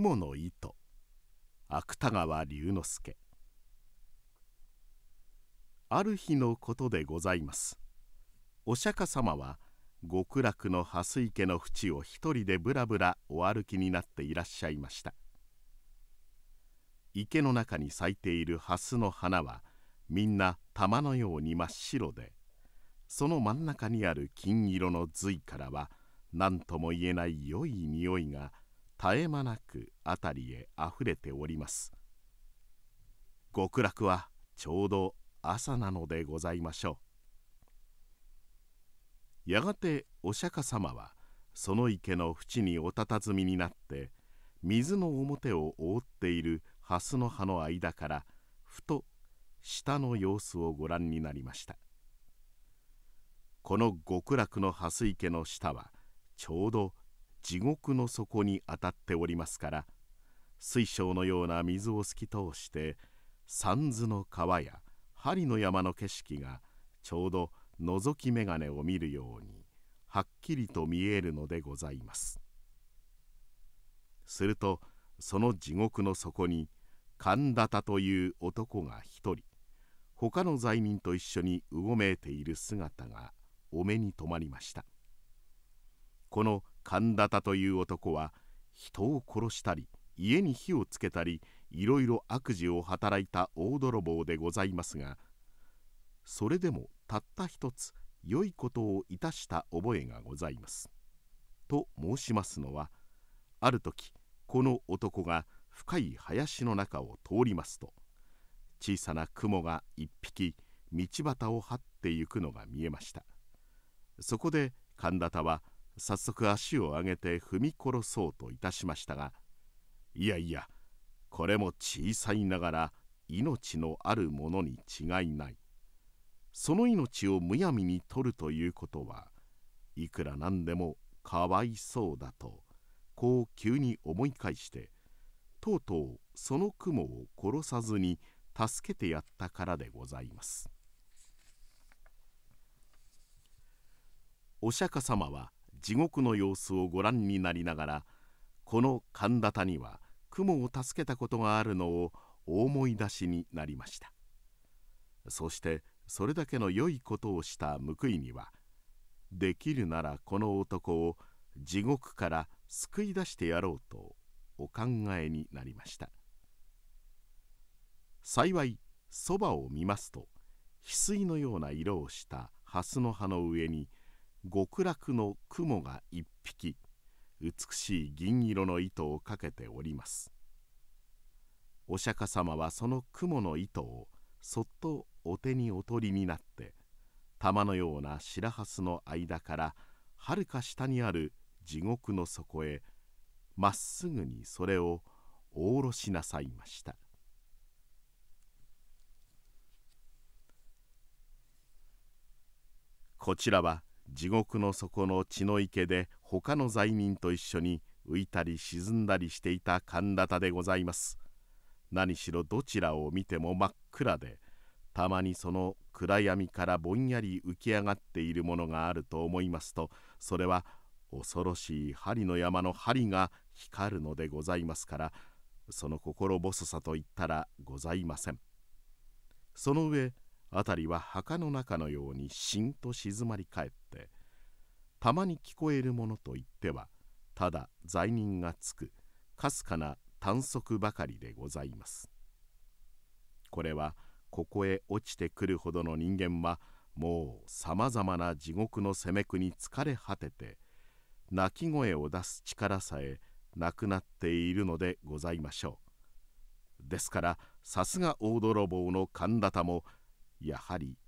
雲の糸芥川龍之介ある日のことでございますお釈迦様は極楽の蓮池の淵を一人でぶらぶらお歩きになっていらっしゃいました池の中に咲いている蓮の花はみんな玉のように真っ白でその真ん中にある金色の髄からは何とも言えない良い匂いが絶え間なく辺りへあふれております極楽はちょうど朝なのでございましょうやがてお釈迦様はその池の縁におたたずみになって水の表を覆っている蓮の葉の間からふと下の様子をご覧になりましたこの極楽の蓮池の下はちょうど地獄の底に当たっておりますから水晶のような水を透き通して三途の川や針の山の景色がちょうど覗き眼鏡を見るようにはっきりと見えるのでございますするとその地獄の底に神田田という男が一人他の罪人と一緒にうごめいている姿がお目に留まりましたこの神田田という男は人を殺したり家に火をつけたりいろいろ悪事を働いた大泥棒でございますがそれでもたった一つ良いことをいたした覚えがございます。と申しますのはある時この男が深い林の中を通りますと小さな雲が一匹道端を這ってゆくのが見えましたそこで神田田は早速足を上げて踏み殺そうといたしましたがいやいやこれも小さいながら命のあるものに違いないその命をむやみに取るということはいくらなんでもかわいそうだとこう急に思い返してとうとうその雲を殺さずに助けてやったからでございますお釈迦様は地獄の様子をご覧になりながらこの神田田には雲を助けたことがあるのを思い出しになりましたそしてそれだけの良いことをした報いにはできるならこの男を地獄から救い出してやろうとお考えになりました幸いそばを見ますと翡翠のような色をした蓮の葉の上に極楽の雲が一匹美しい銀色の糸をかけておりますお釈迦様はその雲の糸をそっとお手におとりになって玉のような白蓮の間からはるか下にある地獄の底へまっすぐにそれをおろしなさいましたこちらは地獄の底の血の池で他の罪人と一緒に浮いたり沈んだりしていた神田でございます何しろどちらを見ても真っ暗でたまにその暗闇からぼんやり浮き上がっているものがあると思いますとそれは恐ろしい針の山の針が光るのでございますからその心細さといったらございませんその上辺りは墓の中のようにしんと静まり返ってたまに聞こえるものといってはただ罪人がつくかすかな短足ばかりでございますこれはここへ落ちてくるほどの人間はもうさまざまな地獄の責め苦に疲れ果てて泣き声を出す力さえなくなっているのでございましょう。ですからさすが大泥棒の神田田もやはり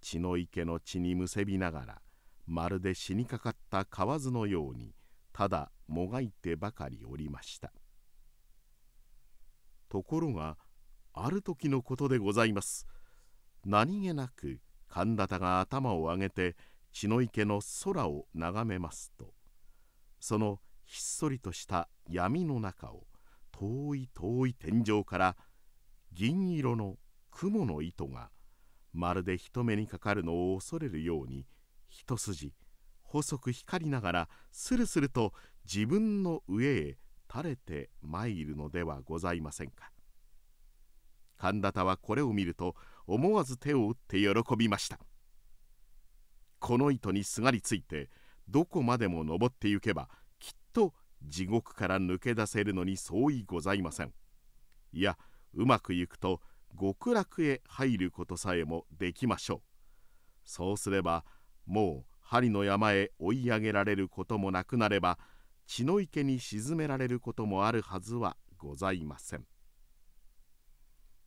血の池の血にむせびながらまるで死にかかった蛙のようにただもがいてばかりおりましたところがある時のことでございます何気なく神田が頭を上げて血の池の空を眺めますとそのひっそりとした闇の中を遠い遠い天井から銀色の雲の糸がまるで人目にかかるのを恐れるように一筋細く光りながらスルスルと自分の上へ垂れて参るのではございませんか神田はこれを見ると思わず手を打って喜びましたこの糸にすがりついてどこまでも登ってゆけばきっと地獄から抜け出せるのに相違ございませんいやうまくゆくと極楽へ入ることさえもできましょうそうすればもう針の山へ追い上げられることもなくなれば血の池に沈められることもあるはずはございません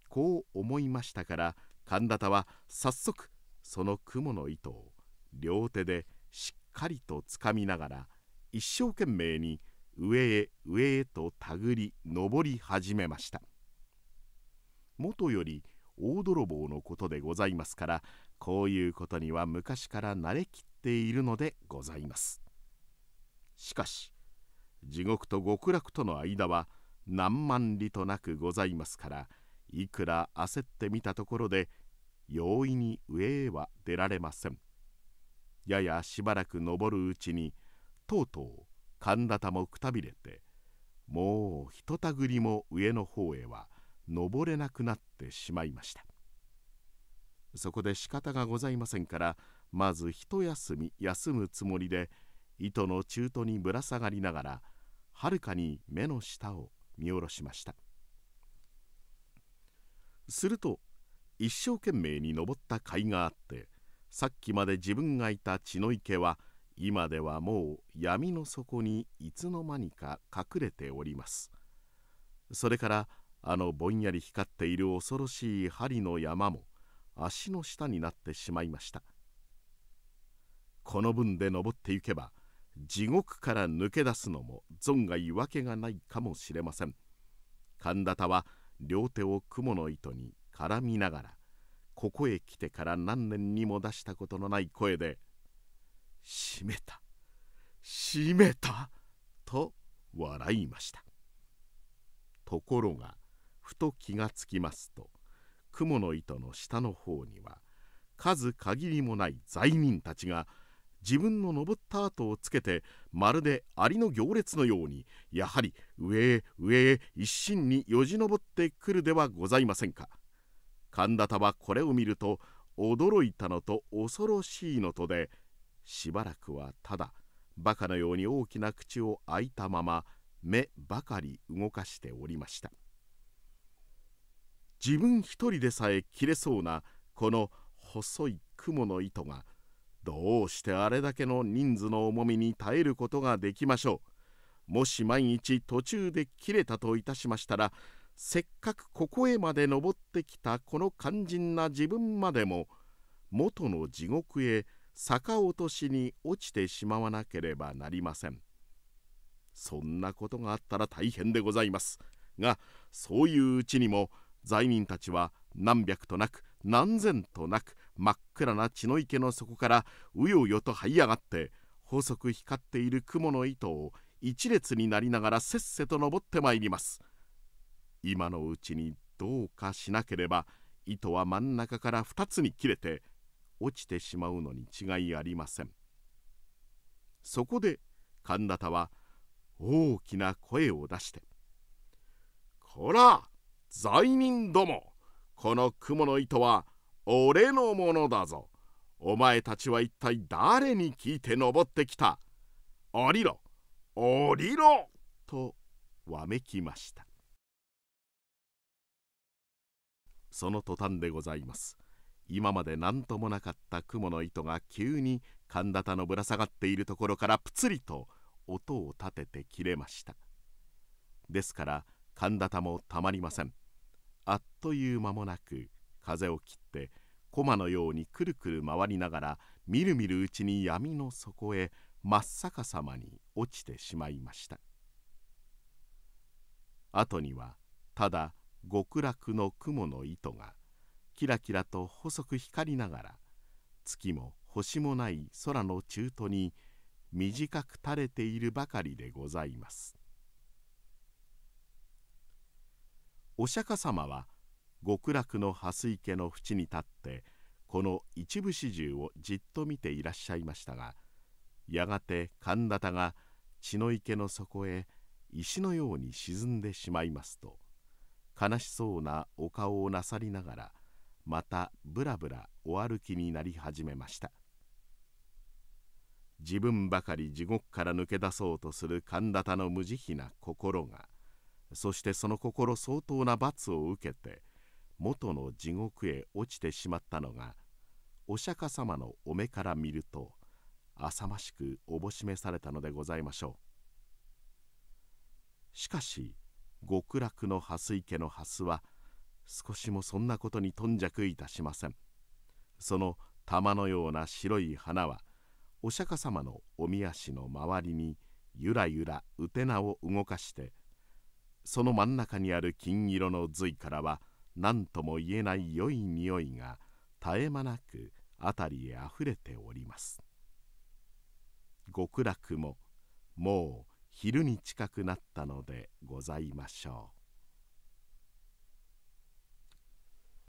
こう思いましたから神田田は早速その雲の糸を両手でしっかりとつかみながら一生懸命に上へ上へとたぐり登り始めました。元より大泥棒のことでございますからこういうことには昔から慣れきっているのでございますしかし地獄と極楽との間は何万里となくございますからいくら焦ってみたところで容易に上へは出られませんややしばらく登るうちにとうとう神田もくたびれてもうひとたぐりも上の方へは登れなくなってしまいましたそこで仕方がございませんからまず一休み休むつもりで糸の中途にぶら下がりながらはるかに目の下を見下ろしましたすると一生懸命に登った甲斐があってさっきまで自分がいた血の池は今ではもう闇の底にいつの間にか隠れておりますそれからあのぼんやり光っている恐ろしい針の山も足の下になってしまいましたこの分で登っていけば地獄から抜け出すのも存外訳がないかもしれません神田は両手を雲の糸に絡みながらここへ来てから何年にも出したことのない声で「閉めた閉めた!」と笑いましたところがふと気がつきますと雲の糸の下の方には数限りもない罪人たちが自分の登った跡をつけてまるでアリの行列のようにやはり上へ上へ一心によじ登ってくるではございませんか。神田田はこれを見ると驚いたのと恐ろしいのとでしばらくはただバカのように大きな口を開いたまま目ばかり動かしておりました。自分一人でさえ切れそうなこの細い雲の糸がどうしてあれだけの人数の重みに耐えることができましょうもし毎日途中で切れたといたしましたらせっかくここへまで登ってきたこの肝心な自分までも元の地獄へ逆落としに落ちてしまわなければなりませんそんなことがあったら大変でございますがそういううちにも罪人たちは何百となく何千となく真っ暗な血の池の底からうようよと這い上がって細く光っている雲の糸を一列になりながらせっせと登ってまいります今のうちにどうかしなければ糸は真ん中から2つに切れて落ちてしまうのに違いありませんそこで神田田は大きな声を出して「こら罪人どもこの雲の糸は俺のものだぞお前たちは一体誰に聞いて登ってきた降りろ降りろとわめきましたその途端でございます今まで何ともなかった雲の糸が急に神田田のぶら下がっているところからぷつりと音を立てて切れましたですから神田田もたまりませんあっという間もなく風を切って駒のようにくるくる回りながらみるみるうちに闇の底へ真っ逆さまに落ちてしまいました後にはただ極楽の雲の糸がキラキラと細く光りながら月も星もない空の中途に短く垂れているばかりでございます。お釈迦様は極楽の蓮池の淵に立ってこの一部始終をじっと見ていらっしゃいましたがやがて神田田が血の池の底へ石のように沈んでしまいますと悲しそうなお顔をなさりながらまたぶらぶらお歩きになり始めました自分ばかり地獄から抜け出そうとする神田田の無慈悲な心がそしてその心相当な罰を受けて元の地獄へ落ちてしまったのがお釈迦様のお目から見ると浅ましくおぼしめされたのでございましょうしかし極楽の蓮池の蓮は少しもそんなことに頓着いたしませんその玉のような白い花はお釈迦様のおみ足の周りにゆらゆらうてなを動かしてその真ん中にある金色の髄からは何とも言えない良い匂いが絶え間なく辺りへあふれております極楽ももう昼に近くなったのでございましょう